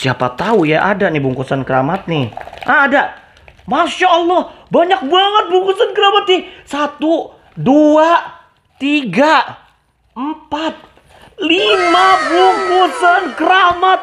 siapa tahu ya ada nih bungkusan keramat nih. Ah ada. Masya Allah banyak banget bungkusan keramat nih. Satu, dua, tiga, empat, lima bungkusan keramat.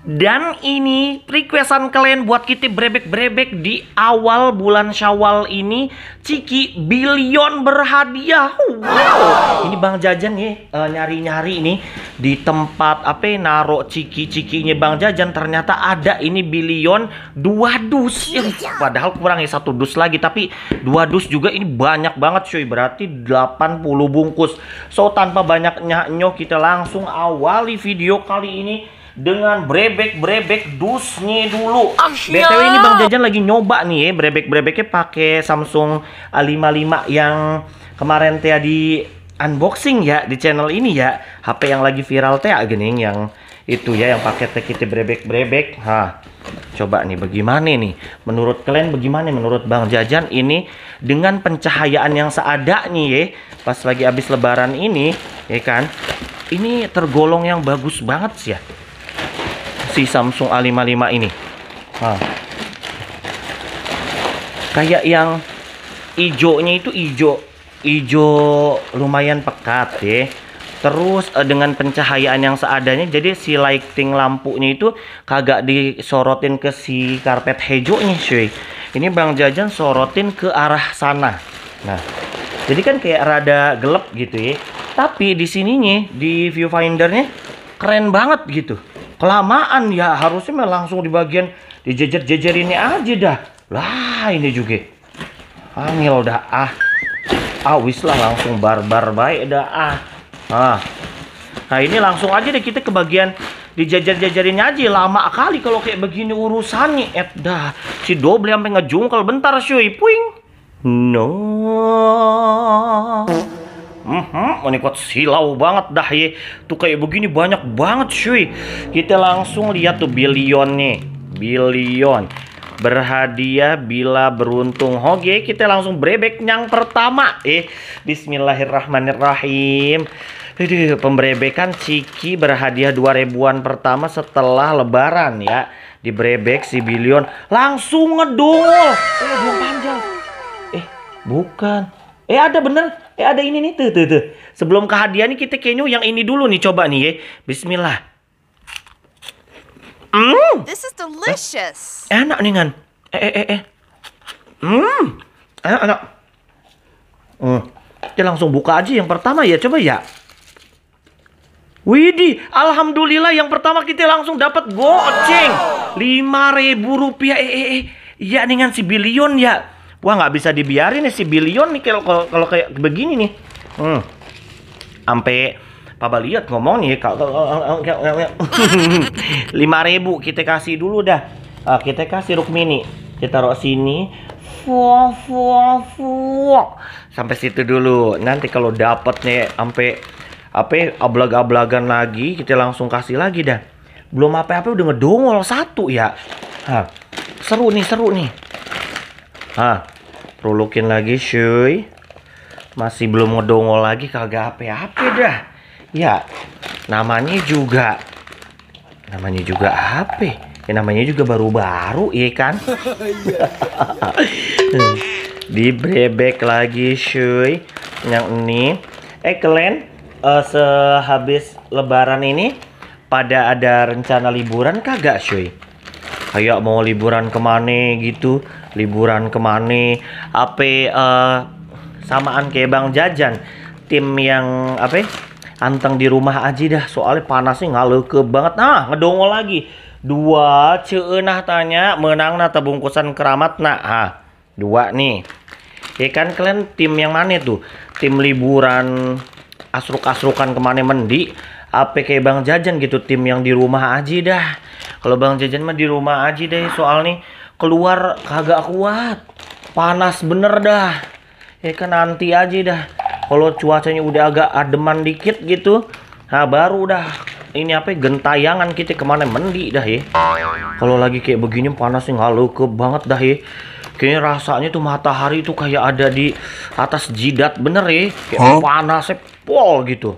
Dan ini requestan kalian buat kita brebek-brebek di awal bulan Syawal ini Ciki billion berhadiah. Wow. Ini Bang Jajan ya nyari-nyari ini di tempat apa ya, naro ciki-cikinya Bang Jajan ternyata ada ini billion dua dus. Ya, padahal kurangnya satu dus lagi tapi dua dus juga ini banyak banget cuy. Berarti 80 bungkus. So tanpa banyak nyanyo kita langsung awali video kali ini dengan brebek-brebek dusnya dulu. BTW ini Bang Jajan lagi nyoba nih ya, brebek-brebeknya pakai Samsung A55 yang kemarin teh di unboxing ya di channel ini ya. HP yang lagi viral teh ah, gini yang itu ya yang pakai teh kita brebek-brebek. Ha. Coba nih bagaimana nih? Menurut kalian bagaimana menurut Bang Jajan ini dengan pencahayaan yang seadanya ya pas lagi habis lebaran ini ya kan? Ini tergolong yang bagus banget sih ya si Samsung A55 ini nah. kayak yang ijonya itu ijo ijo lumayan pekat ya terus eh, dengan pencahayaan yang seadanya jadi si lighting lampunya itu kagak disorotin ke si karpet hejonya cuy ini Bang Jajan sorotin ke arah sana nah jadi kan kayak rada gelap gitu ya tapi di sininya di viewfindernya keren banget gitu kelamaan ya harusnya langsung di bagian dijejer-jejer ini aja dah lah ini juga angil dah ah awis ah, lah langsung barbar baik dah ah ah nah ini langsung aja deh kita ke bagian di dijajar-jajarin aja lama kali kalau kayak begini urusannya et eh, dah si doble sampai ngejungkel bentar cuy puing no Hmm, menikot silau banget dah ya. Tuh kayak begini banyak banget cuy. Kita langsung lihat tuh billion nih. Billion. Berhadiah bila beruntung. Oke, kita langsung brebek yang pertama. Eh, bismillahirrahmanirrahim. Aduh, pemberebekan Ciki berhadiah 2000-an pertama setelah lebaran ya. Di brebek si Billion langsung ngedongol. Eh, panjang. Eh, bukan. Eh, ada bener Eh ada ini nih tuh tuh tuh. Sebelum ke hadiah nih kita kayaknya yang ini dulu nih coba nih ya. Bismillah. Mm. This is delicious. Eh, enak nih kan. Eh eh eh eh. Hmm. Enak enak. Kita oh. ya, langsung buka aja yang pertama ya coba ya. Widi alhamdulillah yang pertama kita langsung dapat goceng. lima ribu rupiah. Eh, eh, eh. Iya dengan si Bilion ya. Wah nggak bisa dibiarin nih si Billion nih kalau kalau kayak begini nih. Hmm. Sampai Papa lihat ngomong nih kalau lima ribu kita kasih dulu dah. Uh, kita kasih Rukmini. Kita taruh sini. Fuh, fuh, fuh. Sampai situ dulu. Nanti kalau dapat nih sampai apa ablag-ablagan lagi kita langsung kasih lagi dah. Belum apa-apa udah ngedongol satu ya. Hah. Seru nih, seru nih ah rulukin lagi cuy masih belum ngedongol lagi kagak apa-apa dah ya namanya juga namanya juga apa ya namanya juga baru-baru ikan. kan di bebek lagi cuy yang ini eh kalian uh, sehabis lebaran ini pada ada rencana liburan kagak cuy kayak mau liburan kemana gitu liburan kemana apa uh, eh, samaan kayak bang jajan tim yang apa anteng di rumah aja dah soalnya panasnya ke banget nah ngedongol lagi dua nah tanya menang nata bungkusan keramat nah ah, dua nih ya kan kalian tim yang mana tuh tim liburan asruk-asrukan kemana mendi apa kayak Bang Jajan gitu tim yang di rumah aja dah. Kalau Bang Jajan mah di rumah aja deh soal nih keluar kagak kuat. Panas bener dah. Ya kan nanti aja dah. Kalau cuacanya udah agak ademan dikit gitu, nah baru dah ini apa ya, gentayangan kita kemana mendi dah ya kalau lagi kayak begini panasnya ngalu ke banget dah ya kayaknya rasanya tuh matahari tuh kayak ada di atas jidat bener ya kayak huh? panasnya pol gitu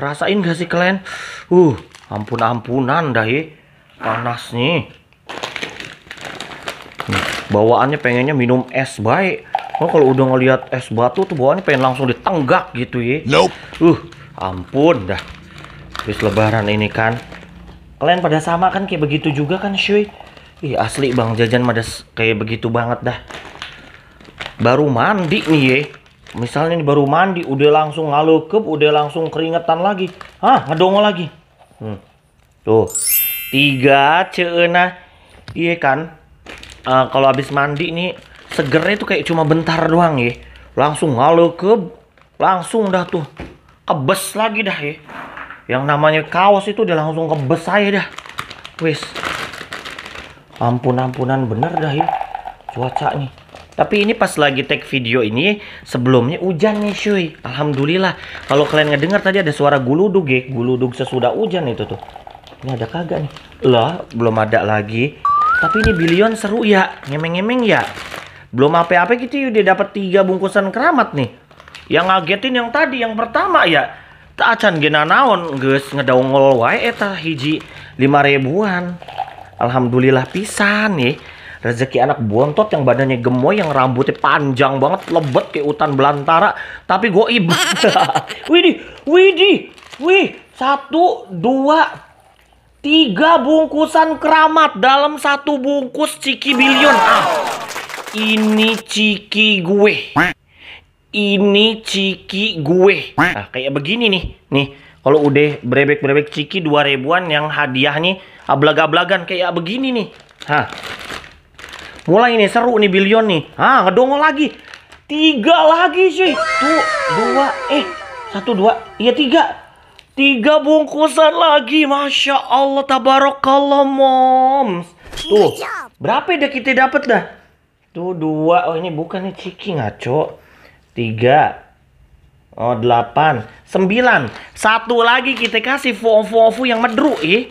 Rasain gak sih kalian? Uh, ampun-ampunan dah ya. Panas nih. Hmm, bawaannya pengennya minum es baik. Oh, kalau udah ngeliat es batu tuh bawaannya pengen langsung ditenggak gitu ya. Nope. Uh, ampun dah. Habis lebaran ini kan. Kalian pada sama kan kayak begitu juga kan cuy? Ih asli bang jajan pada kayak begitu banget dah. Baru mandi nih ya misalnya ini baru mandi udah langsung ngalukup, udah langsung keringetan lagi ah ngedongo lagi hmm. tuh tiga ceena iya kan uh, kalau habis mandi nih segernya itu kayak cuma bentar doang ya langsung ngalukup, langsung dah tuh kebes lagi dah ya yang namanya kaos itu udah langsung kebes aja dah wis ampun ampunan bener dah ya cuaca nih tapi ini pas lagi take video ini sebelumnya hujan nih cuy. Alhamdulillah. Kalau kalian ngedengar tadi ada suara guludug ya. Guludug sesudah hujan itu tuh. Ini ada kagak nih? Lah, belum ada lagi. Tapi ini bilion seru ya. Ngemeng-ngemeng ya. Belum apa-apa gitu ya udah dapat 3 bungkusan keramat nih. Yang ngagetin yang tadi yang pertama ya. Acan gena naon guys ngedongol wae eta hiji lima ribuan. Alhamdulillah pisan nih. Ya. Rezeki anak bontot yang badannya gemoy, yang rambutnya panjang banget, lebet kayak hutan belantara, tapi gue goib. Widi, Widi, wih, satu, dua, tiga bungkusan keramat dalam satu bungkus ciki billion Ah, ini ciki gue. Ini ciki gue. Nah, kayak begini nih. Nih, kalau udah brebek-brebek ciki dua ribuan yang hadiahnya ablaga ablagan kayak begini nih. Hah. Mulai nih seru nih Billion nih. Ah, ngedongol lagi. Tiga lagi sih. Tuh, dua. Eh, satu, dua. Iya, tiga. Tiga bungkusan lagi. Masya Allah, tabarakallah, moms. Tuh, berapa dah kita dapat dah? Tuh, dua. Oh, ini bukan nih ciki ngaco. Tiga. Oh, delapan. Sembilan. Satu lagi kita kasih fuofu-fuofu yang medru, ih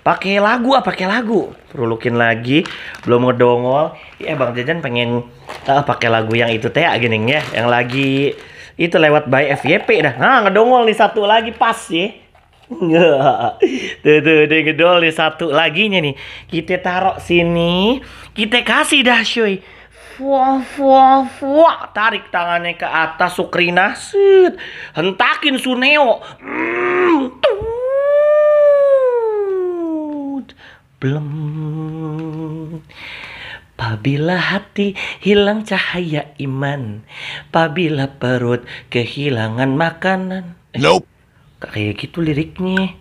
pakai lagu apa? Ah, pakai lagu perulukin lagi belum ngedongol ya bang jajan pengen uh, pakai lagu yang itu teh ah, gini ya yang lagi itu lewat by FYP dah nah ngedongol nih satu lagi pas ya tuh tuh deh ngedol nih satu lagi nih kita taruh sini kita kasih dah cuy Fuah, fuah, fuah. Tarik tangannya ke atas, Sukrina. Sit. Hentakin Suneo. Mm, tuh. belum Pabila hati hilang cahaya iman Pabila perut kehilangan makanan eh, Nope Kayak gitu liriknya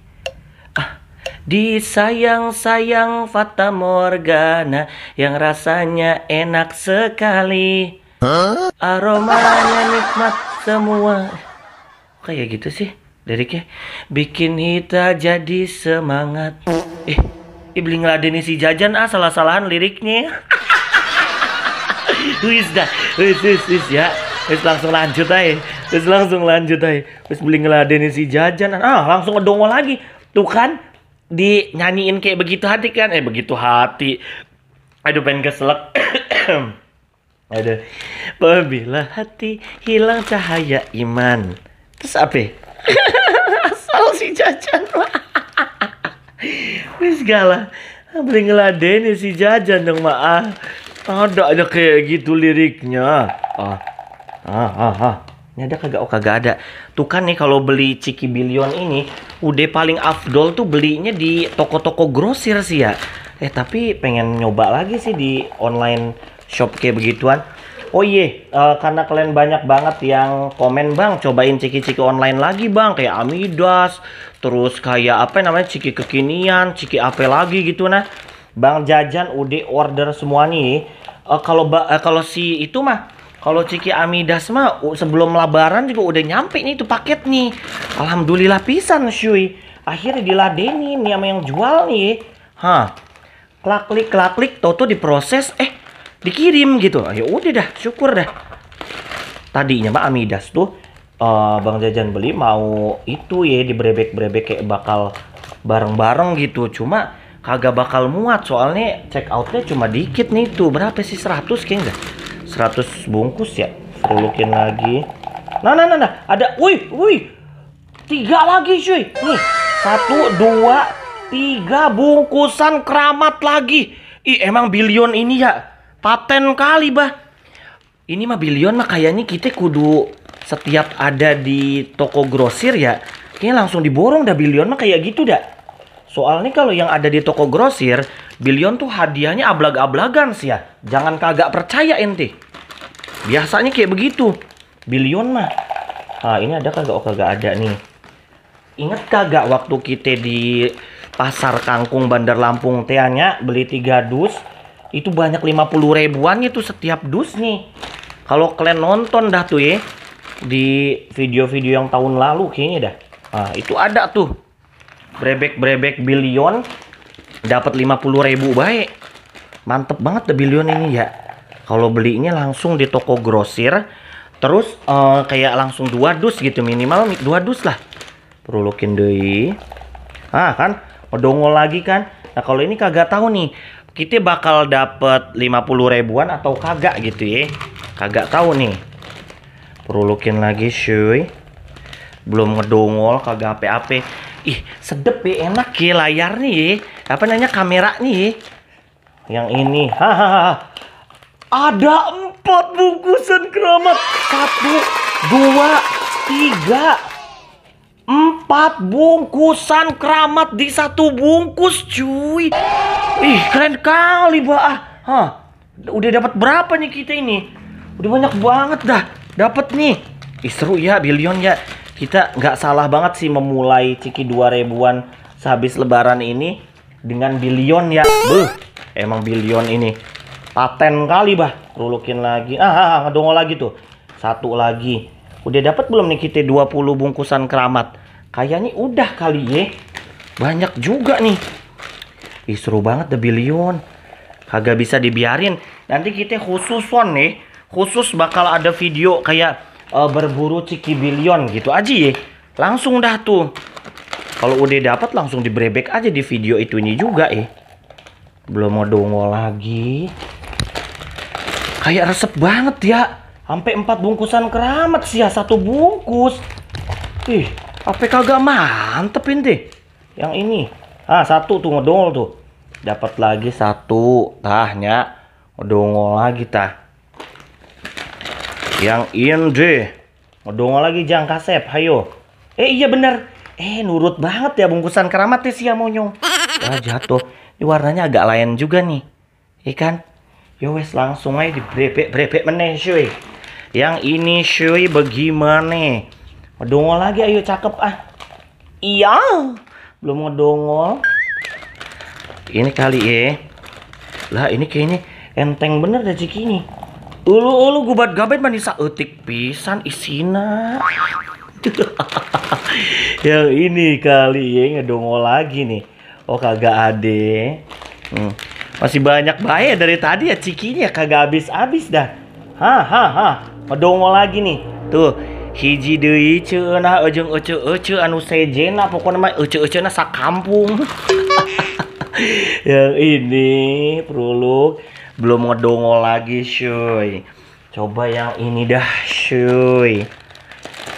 Ah Disayang-sayang Fata Morgana Yang rasanya enak sekali huh? Aromanya nikmat semua Kayak gitu sih liriknya Bikin kita jadi semangat Eh Ibli ngeladeni si Jajan ah salah-salahan liriknya. wis dah, wis wis wis ya. Wis langsung lanjut aja. Wis langsung lanjut aja. Wis beli ngeladeni si Jajan. Ah, ah, langsung ngedongo lagi. Tuh kan dinyanyiin kayak begitu hati kan. Eh begitu hati. Aduh pengen keselak. Ada Apabila hati hilang cahaya iman Terus apa? Asal si jajan lah. Wis galah. Beli ah, ngeladeni si jajan dong Ah. Ada aja kayak gitu liriknya. Ah, ah, ah, ah. Ini ada kagak? Oh kagak ada. Tuh kan nih kalau beli ciki billion ini, udah paling afdol tuh belinya di toko-toko grosir sih ya. Eh tapi pengen nyoba lagi sih di online shop kayak begituan. Oh iya, uh, karena kalian banyak banget yang komen bang, cobain ciki-ciki online lagi bang, kayak Amidas, terus kayak apa namanya ciki kekinian, ciki apa lagi gitu nah. Bang Jajan udah order semuanya, Uh, eh, kalau uh, kalau si itu mah kalau Ciki Amidas mah sebelum lebaran juga udah nyampe nih itu paket nih. Alhamdulillah pisan Shui, Akhirnya diladenin nih sama yang jual nih. Hah. Klak-klik klak-klik toto diproses eh dikirim gitu ya udah dah syukur dah tadinya mah Amidas tuh uh, Bang Jajan beli mau itu ya di brebek brebek kayak bakal bareng-bareng gitu cuma kagak bakal muat soalnya check outnya cuma dikit nih tuh berapa sih 100 kayaknya enggak 100 bungkus ya perlukin lagi nah nah nah, nah. ada wih wih tiga lagi cuy nih satu dua tiga bungkusan keramat lagi ih emang billion ini ya Paten kali bah. Ini mah billion mah kayaknya kita kudu setiap ada di toko grosir ya. Kayaknya langsung diborong dah billion mah kayak gitu dah. Soalnya kalau yang ada di toko grosir, billion tuh hadiahnya ablag-ablagan sih ya. Jangan kagak percaya ente. Biasanya kayak begitu. Billion mah. Ah ini ada kagak? Oh kagak ada nih. Ingat kagak waktu kita di pasar kangkung Bandar Lampung tehnya beli tiga dus itu banyak 50 ribuan itu setiap dus nih kalau kalian nonton dah tuh ya di video-video yang tahun lalu kayaknya dah nah, itu ada tuh brebek-brebek billion dapat 50 ribu baik mantep banget the billion ini ya kalau belinya langsung di toko grosir terus uh, kayak langsung dua dus gitu minimal dua dus lah perlu deh ah kan dongol lagi kan nah kalau ini kagak tahu nih kita bakal dapat 50 ribuan atau kagak gitu ya kagak tahu nih Perlukin lagi cuy belum ngedongol kagak apa-apa ih sedep ya enak ya layar nih ya apa namanya kamera nih ya. yang ini hahaha ada empat bungkusan keramat satu dua tiga empat bungkusan keramat di satu bungkus cuy Ih, keren kali, Mbak. Ah, huh. Ah. Udah dapat berapa nih kita ini? Udah banyak banget dah. Dapat nih. Ih, seru ya, billion ya. Kita nggak salah banget sih memulai Ciki 2000-an sehabis lebaran ini dengan billion ya. Beuh, emang billion ini. Paten kali, Bah. Rulukin lagi. Ah, ah, ah lagi tuh. Satu lagi. Udah dapat belum nih kita 20 bungkusan keramat? Kayaknya udah kali ya. Banyak juga nih. Ih, seru banget The Billion. Kagak bisa dibiarin. Nanti kita khusus one nih. Khusus bakal ada video kayak uh, berburu ciki billion gitu aja ya. Langsung dah tuh. Kalau udah dapat langsung dibrebek aja di video itu ini juga ya. Belum mau dongol lagi. Kayak resep banget ya. Sampai empat bungkusan keramat sih ya satu bungkus. Ih, apa kagak mantep ini? Yang ini. Ah, satu tuh ngedongol tuh dapat lagi satu tahnya dongol lagi tah yang IND dongol lagi jang kasep hayo eh iya bener eh nurut banget ya bungkusan keramatnya ya ya monyong wah jatuh ini warnanya agak lain juga nih ikan iya yo ya, wes langsung aja di brebek brebek meneh cuy yang ini cuy bagaimana dongol lagi ayo cakep ah iya belum mau dongol ini kali ya lah ini kayaknya enteng bener Ciki ini ulu ulu gubat gabet manisa utik pisan isina yang ini kali ya ngedongo lagi nih oh kagak ade hmm. masih banyak bahaya dari tadi ya cikinya kagak habis-habis dah ha ha ha ngedongo lagi nih tuh hiji deui ceunah ujung ece ece anu sejena pokoknya mah ece ece na sakampung yang ini perlu belum mau dongol lagi cuy coba yang ini dah cuy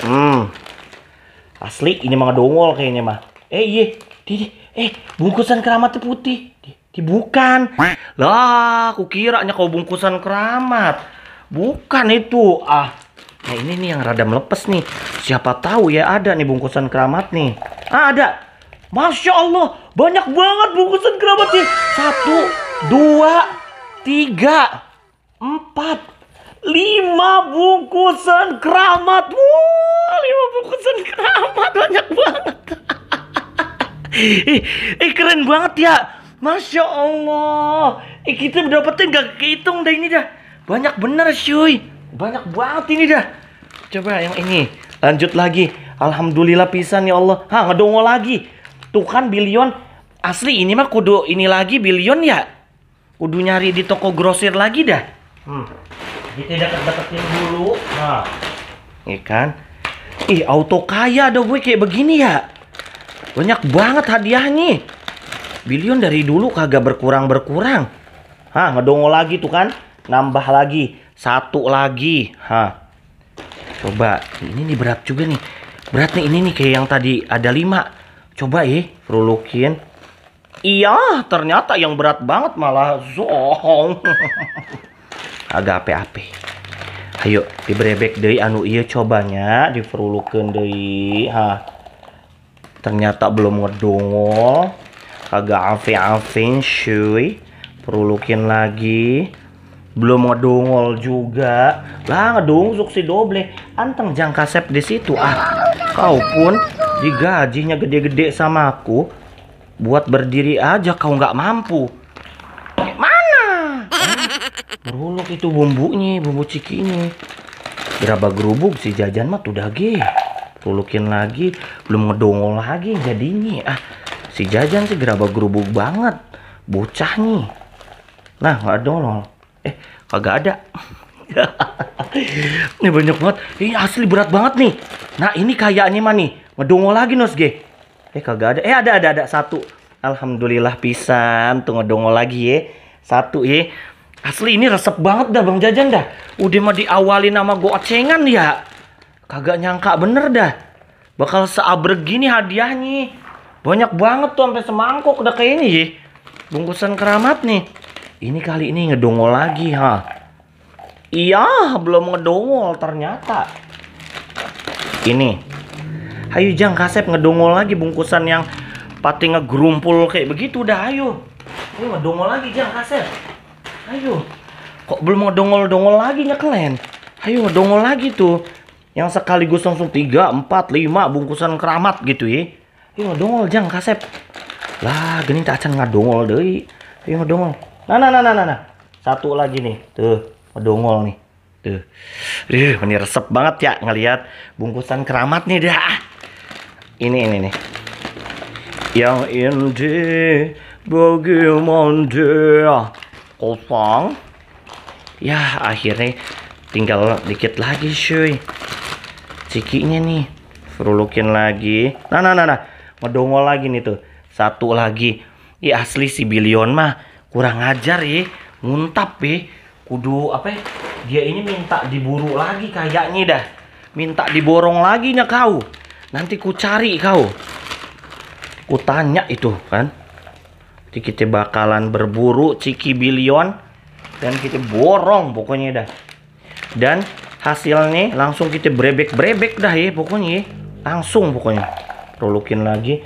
hmm asli ini mah dongol kayaknya mah eh iya di, eh bungkusan keramatnya putih di, di lah aku kira kiranya kau bungkusan keramat bukan itu ah nah ini nih yang rada melepas nih siapa tahu ya ada nih bungkusan keramat nih ah ada Masya Allah banyak banget bungkusan kerabatnya. Satu, dua, tiga, empat, lima bungkusan keramat. Wah, lima bungkusan keramat banyak banget. eh, eh keren banget ya. Masya Allah. Eh kita dapetin gak kehitung dah ini dah. Banyak bener cuy. Banyak banget ini dah. Coba yang ini. Lanjut lagi. Alhamdulillah pisan ya Allah. Hah ngedongol lagi tuh kan billion asli ini mah kudu ini lagi billion ya kudu nyari di toko grosir lagi dah hmm. kita deket-deketin dulu nah ikan kan ih auto kaya ada gue kayak begini ya banyak banget hadiahnya billion dari dulu kagak berkurang-berkurang Hah, ngedongol lagi tuh kan nambah lagi satu lagi Hah. coba ini nih berat juga nih berat nih ini nih kayak yang tadi ada lima Coba ih, rulukin. Iya, ternyata yang berat banget malah zohong. Agak ape-ape. Ayo, dibrebek deh anu iya cobanya, diperulukin deh. Ha. Ternyata belum ngedongol. Agak ape-ape, cuy. Perulukin lagi belum ngedungol juga lah ngedong, si doble anteng jangka sep di situ ah kau pun jika gajinya gede-gede sama aku buat berdiri aja kau nggak mampu mana beruluk itu bumbunya bumbu ciki ini berapa gerubuk si jajan mah tuh dage rulukin lagi belum ngedongol lagi jadinya ah si jajan sih gerabah gerubuk banget bocah nih nah nggak dongol eh kagak ada ini banyak banget ini asli berat banget nih nah ini kayaknya mah nih medungo lagi nos eh kagak ada eh ada ada ada satu alhamdulillah pisan tuh ngedongo lagi ya satu ya asli ini resep banget dah bang jajan dah udah mah diawali nama gocengan ya kagak nyangka bener dah bakal seabre gini hadiahnya banyak banget tuh sampai semangkuk udah kayak ini ya bungkusan keramat nih ini kali ini ngedongol lagi ha. Iya, belum ngedongol ternyata. Ini. Ayo Jang Kasep ngedongol lagi bungkusan yang pati ngegerumpul kayak begitu udah ayo. Ayo ngedongol lagi Jang Kasep. Ayo. Kok belum ngedongol-dongol lagi nyeklen? Ayo ngedongol lagi tuh. Yang sekaligus langsung 3, 4, 5 bungkusan keramat gitu ya. Ayo ngedongol Jang Kasep. Lah, gini tak acan ngedongol deh. Ayo ngedongol. Nah, nah, nah, nah, nah, nah. Satu lagi nih. Tuh, dongol nih. Tuh. Duh, ini resep banget ya ngelihat bungkusan keramat nih dah. Ini ini nih. Yang ini bagaimana kosong. Ya, akhirnya tinggal dikit lagi, cuy. Cikinya nih. Serulukin lagi. Nah, nah, nah, nah. Ngedongol lagi nih tuh. Satu lagi. Ya asli si Bilion mah kurang ajar ya nguntap ya kudu apa ya dia ini minta diburu lagi kayaknya dah minta diborong lagi nya kau nanti ku cari kau ku tanya itu kan jadi kita bakalan berburu ciki bilion dan kita borong pokoknya dah dan hasilnya langsung kita brebek-brebek dah ya pokoknya langsung pokoknya rulukin lagi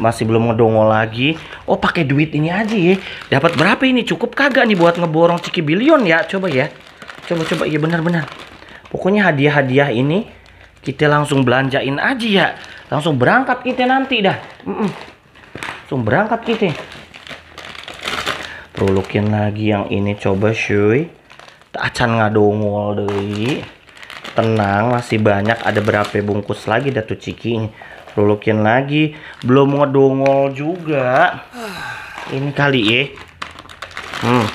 masih belum ngedongol lagi. Oh, pakai duit ini aja ya. Dapat berapa ini? Cukup kagak nih buat ngeborong ciki billion ya? Coba ya. Coba coba iya benar-benar. Pokoknya hadiah-hadiah ini kita langsung belanjain aja ya. Langsung berangkat kita nanti dah. Mm -mm. Langsung berangkat kita. Perlukin lagi yang ini coba cuy. Acan ngadongol deh. Tenang, masih banyak ada berapa bungkus lagi datu ciki ini. Lulukin lagi. Belum mau dongol juga. Ini kali ya. Hmm.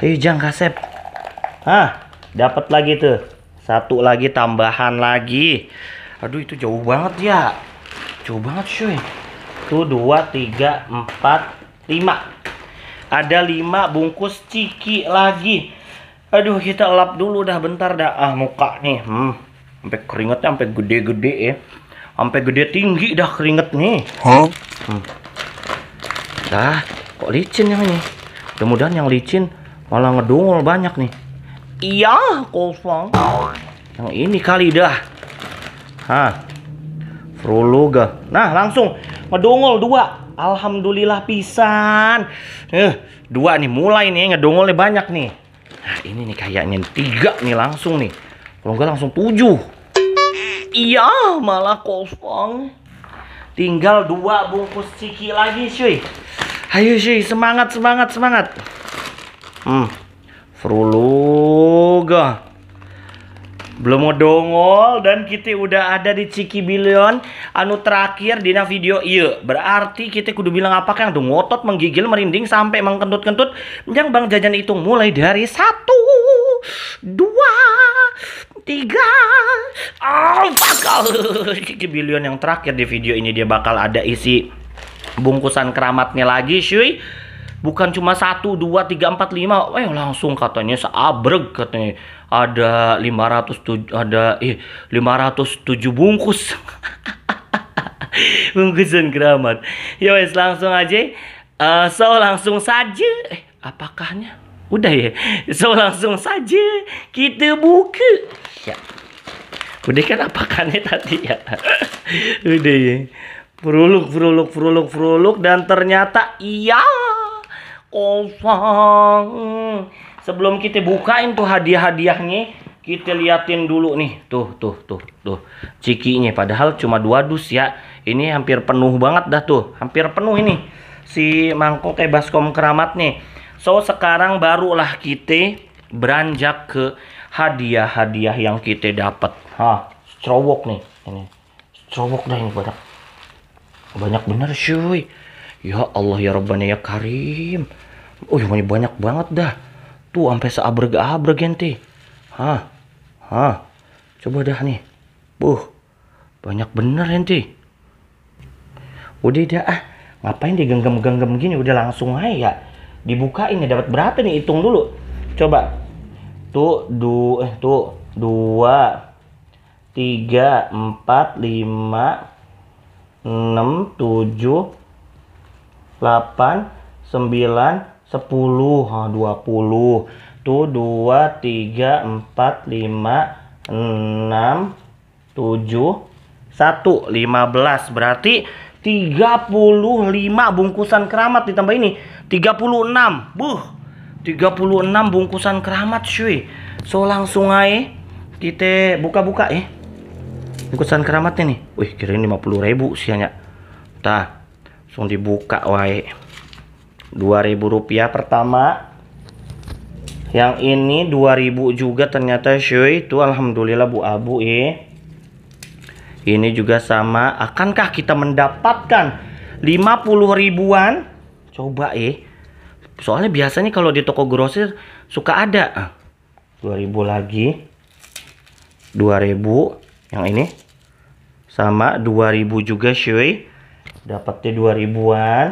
Ayo jang kasep. Hah, dapat lagi tuh. Satu lagi tambahan lagi. Aduh itu jauh banget ya. Jauh banget cuy. Tuh dua tiga empat lima. Ada lima bungkus ciki lagi. Aduh kita lap dulu dah bentar dah. Ah muka nih. Hmm. Sampai keringatnya sampai gede-gede ya sampai gede tinggi dah keringet nih huh? hmm. Dah, kok licin yang ini Kemudian yang licin malah ngedongol banyak nih iya kosong yang ini kali dah Hah. Fruluga. Nah, langsung ngedongol dua. Alhamdulillah pisan. Eh, dua nih mulai nih ngedongolnya banyak nih. Nah, ini nih kayaknya tiga nih langsung nih. Kalau enggak langsung tujuh. Iya, malah kosong. Tinggal dua bungkus ciki lagi, cuy. Ayo, cuy, semangat, semangat, semangat. Hmm. Fruluga. Belum mau dongol dan kita udah ada di Ciki Billion anu terakhir di video iya. Berarti kita kudu bilang apa kang? tuh ngotot menggigil merinding sampai mengkentut-kentut. Yang Bang Jajan hitung mulai dari satu dua, tiga. Oh, fuck. Oh, Kebilion yang terakhir di video ini dia bakal ada isi bungkusan keramatnya lagi, cuy. Bukan cuma satu, dua, tiga, empat, lima. Eh, langsung katanya seabreg katanya. Ada lima ratus 507 ada eh lima ratus tujuh bungkus. bungkusan keramat. Yo, langsung aja. Uh, so langsung saja. Eh, apakahnya? Udah ya. So langsung saja kita buka. Ya. Udah kan apakannya tadi ya. Udah ya. Peruluk, peruluk, peruluk, peruluk dan ternyata iya kosong. Sebelum kita bukain tuh hadiah-hadiahnya, kita liatin dulu nih. Tuh, tuh, tuh, tuh. Cikinya padahal cuma dua dus ya. Ini hampir penuh banget dah tuh. Hampir penuh ini. Si mangkok kayak baskom keramat nih So sekarang barulah kita beranjak ke hadiah-hadiah yang kita dapat. ha strobok nih ini. dah ini banyak. Banyak bener cuy. Ya Allah ya Rabbana ya Karim. Oh, ini banyak banget dah. Tuh sampai seabreg-abreg ente. ha ha Coba dah nih. Buh. Banyak bener ente. Udah dah ah. Ngapain digenggam-genggam gini udah langsung aja dibuka ini ya dapat berapa nih hitung dulu coba tuh du eh tuh dua tiga empat lima enam tujuh delapan sembilan sepuluh dua puluh tuh dua tiga empat lima enam tujuh satu lima belas berarti 35 bungkusan keramat ditambah ini 36 buh 36 bungkusan keramat cuy so langsung aja kita buka-buka ya bungkusan keramat ini. wih kirain 50 ribu sih sianya tah langsung dibuka wae 2000 rupiah pertama yang ini 2000 juga ternyata cuy itu alhamdulillah bu abu ya ini juga sama akankah kita mendapatkan 50 ribuan coba eh soalnya biasanya kalau di toko grosir suka ada 2000 ah, lagi 2000 yang ini sama 2000 juga cuy dapatnya 2000-an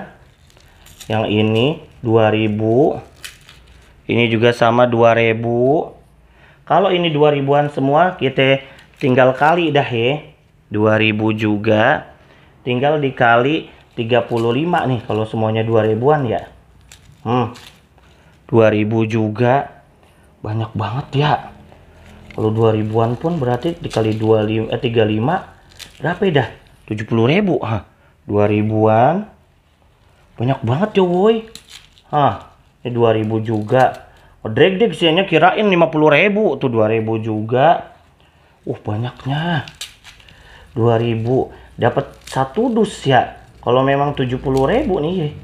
yang ini 2000 ini juga sama 2000 kalau ini 2000-an semua kita tinggal kali dah ya eh. 2000 juga tinggal dikali 35 nih kalau semuanya 2000-an ya. Hmm. 2000 juga banyak banget ya. Kalau 2000-an pun berarti dikali 25 eh 35 berapa ya dah? 70.000. Ah, 2000-an banyak banget ya woi. Hah. ini 2000 juga. Oh, drag deh kesiannya kirain 50.000 tuh 2000 juga. Uh, banyaknya. 2000 dapat satu dus ya kalau memang 70 ribu nih,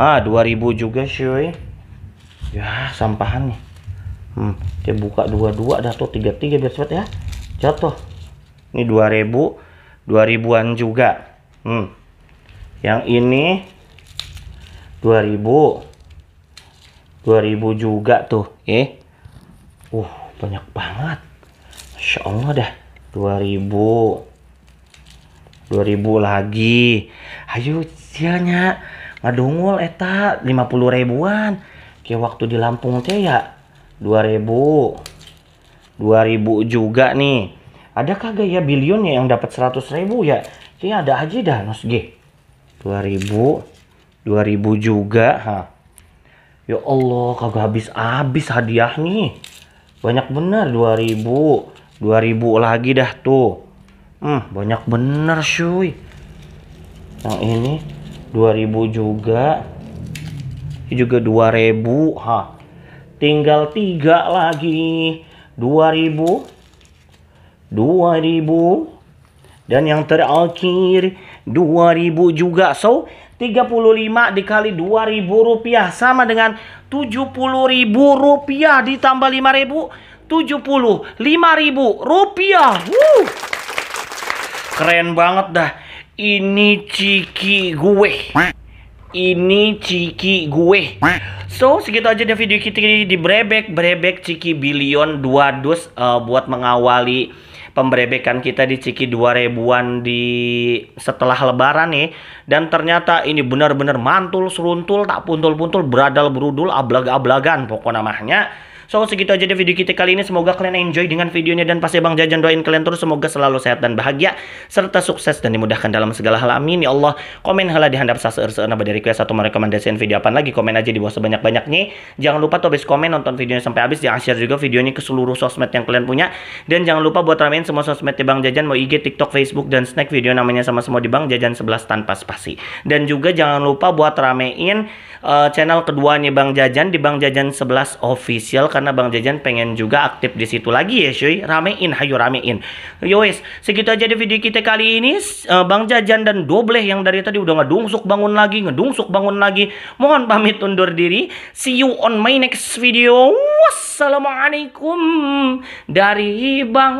ah 2000 juga cuy. Ya, sampahan nih. Hmm, dia buka dua-dua dah tuh tiga biar cepet ya. Jatuh. Ini 2000, 2000-an juga. Hmm. Yang ini 2000. 2000 juga tuh, eh. Uh, banyak banget. Masya Allah dah. 2000. 2000 lagi. Ayo sianya ngadungul eta 50 ribuan kayak waktu di Lampung teh ya 2000 2000 juga nih ada kagak ya bilion ya yang dapat 100 ribu ya kayak ada aja dah nos g 2000 2000 juga ha ya Allah kagak habis-habis hadiah nih banyak bener 2000 2000 lagi dah tuh hmm banyak bener cuy yang nah, ini 2000 juga ini juga 2000 ha tinggal tiga lagi 2000 2000 dan yang terakhir 2000 juga so 35 dikali 2000 rupiah sama dengan 70 ribu rupiah ditambah 5 ribu ribu rupiah Woo. keren banget dah ini ciki gue ini ciki gue so segitu aja deh video kita di brebek brebek ciki billion dua dus uh, buat mengawali pemberebekan kita di ciki 2000-an di setelah lebaran nih dan ternyata ini benar-benar mantul seruntul tak puntul-puntul beradal berudul ablag-ablagan pokok namanya So segitu aja deh video kita kali ini. Semoga kalian enjoy dengan videonya dan pasti Bang Jajan doain kalian terus semoga selalu sehat dan bahagia serta sukses dan dimudahkan dalam segala hal. Amin ya Allah. Komen halah di handap saseur-seueurna dari request atau merekomendasikan video apa lagi komen aja di bawah sebanyak-banyaknya. Jangan lupa tuh habis komen nonton videonya sampai habis jangan share juga videonya ke seluruh sosmed yang kalian punya dan jangan lupa buat ramein semua sosmed di Bang Jajan mau IG, TikTok, Facebook dan snack video namanya sama semua di Bang Jajan 11 tanpa spasi. Dan juga jangan lupa buat ramein uh, channel keduanya Bang Jajan di Bang Jajan 11 official karena Bang Jajan pengen juga aktif di situ lagi ya cuy. Ramein, hayo ramein. Yowes, segitu aja di video kita kali ini. Uh, Bang Jajan dan Dobleh yang dari tadi udah ngedungsuk bangun lagi, ngedungsuk bangun lagi. Mohon pamit undur diri. See you on my next video. Wassalamualaikum dari Bang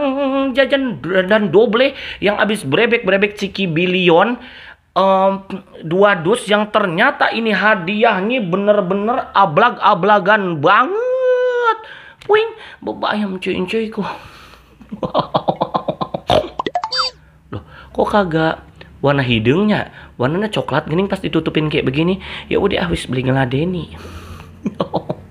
Jajan dan Dobleh yang abis brebek-brebek ciki billion um, dua dus yang ternyata ini hadiahnya bener-bener ablag-ablagan banget. Wing, bapak ayam cuy-cuy ko. loh kok kagak warna hidungnya warnanya coklat gini pas ditutupin kayak begini ya udah ah wis beli ngeladeni